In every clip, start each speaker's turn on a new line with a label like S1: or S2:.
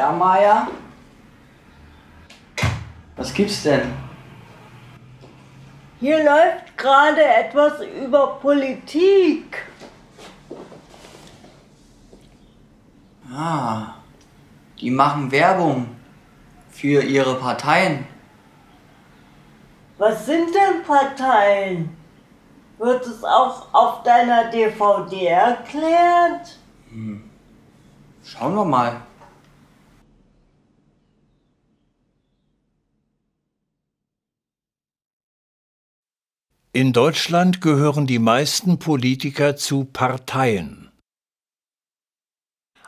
S1: Ja, Maya? Was gibt's denn? Hier läuft gerade etwas über Politik. Ah, die machen Werbung für ihre Parteien. Was sind denn Parteien? Wird es auch auf deiner DVD erklärt? Hm. Schauen wir mal. In Deutschland gehören die meisten Politiker zu Parteien.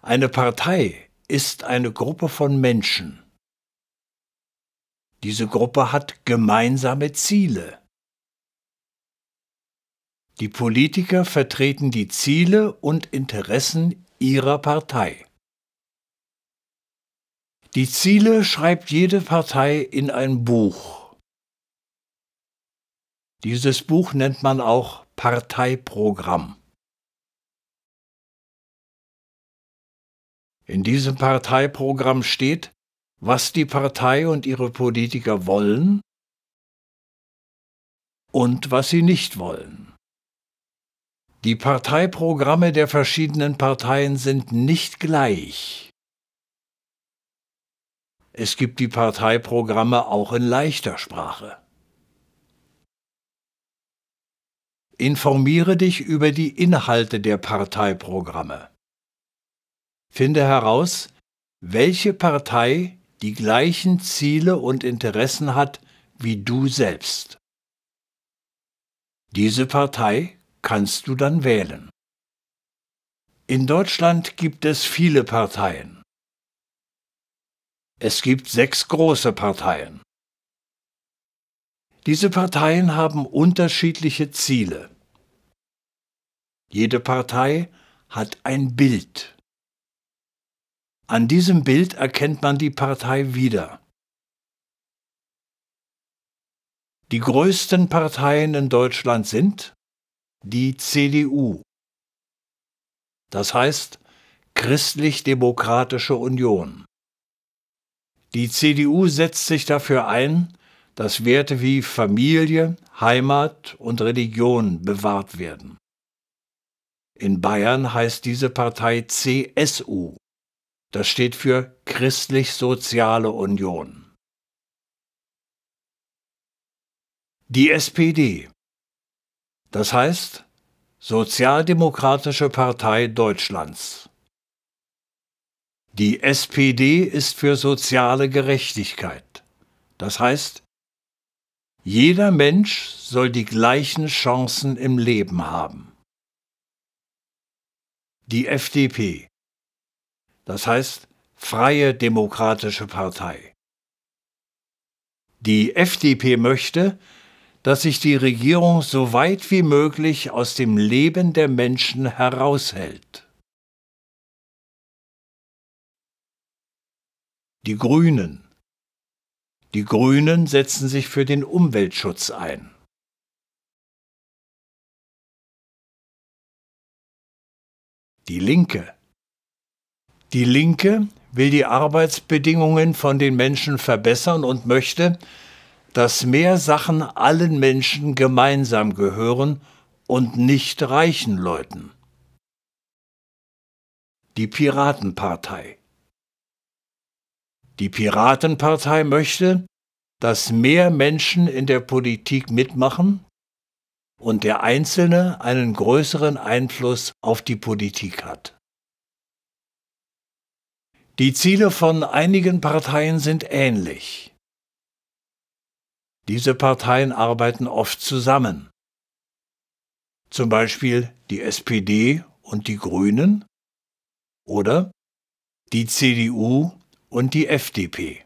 S1: Eine Partei ist eine Gruppe von Menschen. Diese Gruppe hat gemeinsame Ziele. Die Politiker vertreten die Ziele und Interessen ihrer Partei. Die Ziele schreibt jede Partei in ein Buch. Dieses Buch nennt man auch Parteiprogramm. In diesem Parteiprogramm steht, was die Partei und ihre Politiker wollen und was sie nicht wollen. Die Parteiprogramme der verschiedenen Parteien sind nicht gleich. Es gibt die Parteiprogramme auch in leichter Sprache. Informiere dich über die Inhalte der Parteiprogramme. Finde heraus, welche Partei die gleichen Ziele und Interessen hat wie du selbst. Diese Partei kannst du dann wählen. In Deutschland gibt es viele Parteien. Es gibt sechs große Parteien. Diese Parteien haben unterschiedliche Ziele. Jede Partei hat ein Bild. An diesem Bild erkennt man die Partei wieder. Die größten Parteien in Deutschland sind die CDU, das heißt Christlich-Demokratische Union. Die CDU setzt sich dafür ein, dass Werte wie Familie, Heimat und Religion bewahrt werden. In Bayern heißt diese Partei CSU. Das steht für Christlich-Soziale Union. Die SPD. Das heißt Sozialdemokratische Partei Deutschlands. Die SPD ist für soziale Gerechtigkeit. Das heißt jeder Mensch soll die gleichen Chancen im Leben haben. Die FDP. Das heißt Freie Demokratische Partei. Die FDP möchte, dass sich die Regierung so weit wie möglich aus dem Leben der Menschen heraushält. Die Grünen die Grünen setzen sich für den Umweltschutz ein. Die Linke. Die Linke will die Arbeitsbedingungen von den Menschen verbessern und möchte, dass mehr Sachen allen Menschen gemeinsam gehören und nicht reichen Leuten. Die Piratenpartei die Piratenpartei möchte, dass mehr Menschen in der Politik mitmachen und der Einzelne einen größeren Einfluss auf die Politik hat. Die Ziele von einigen Parteien sind ähnlich. Diese Parteien arbeiten oft zusammen. Zum Beispiel die SPD und die Grünen oder die CDU und die FDP.